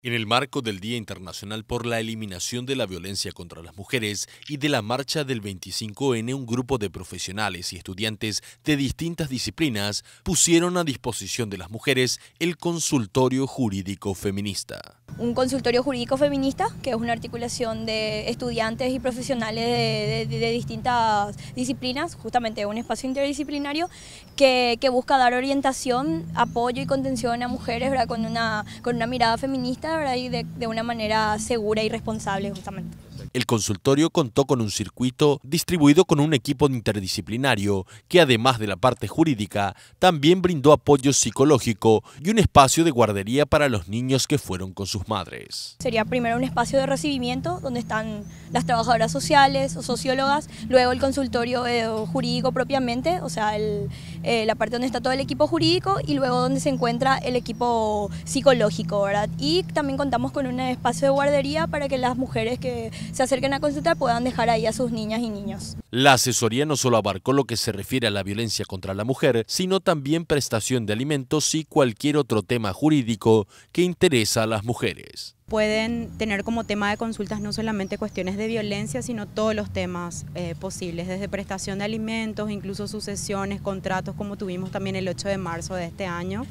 En el marco del Día Internacional por la Eliminación de la Violencia contra las Mujeres y de la Marcha del 25N, un grupo de profesionales y estudiantes de distintas disciplinas pusieron a disposición de las mujeres el consultorio jurídico feminista un consultorio jurídico feminista, que es una articulación de estudiantes y profesionales de, distintas disciplinas, justamente un espacio interdisciplinario que, busca dar orientación, apoyo y contención a mujeres Con, una, con una mirada feminista y de, de una manera segura y responsable justamente. El consultorio contó con un circuito distribuido con un equipo interdisciplinario que además de la parte jurídica, también brindó apoyo psicológico y un espacio de guardería para los niños que fueron con sus madres. Sería primero un espacio de recibimiento donde están las trabajadoras sociales o sociólogas, luego el consultorio eh, jurídico propiamente, o sea, eh, la parte donde está todo el equipo jurídico y luego donde se encuentra el equipo psicológico, ¿verdad? Y también contamos con un espacio de guardería para que las mujeres que se acerquen a consulta puedan dejar ahí a sus niñas y niños. La asesoría no solo abarcó lo que se refiere a la violencia contra la mujer, sino también prestación de alimentos y cualquier otro tema jurídico que interesa a las mujeres pueden tener como tema de consultas no solamente cuestiones de violencia, sino todos los temas eh, posibles, desde prestación de alimentos, incluso sucesiones, contratos, como tuvimos también el 8 de marzo de este año.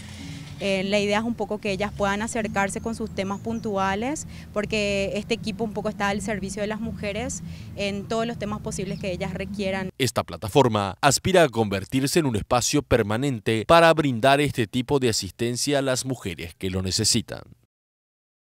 Eh, la idea es un poco que ellas puedan acercarse con sus temas puntuales, porque este equipo un poco está al servicio de las mujeres en todos los temas posibles que ellas requieran. Esta plataforma aspira a convertirse en un espacio permanente para brindar este tipo de asistencia a las mujeres que lo necesitan.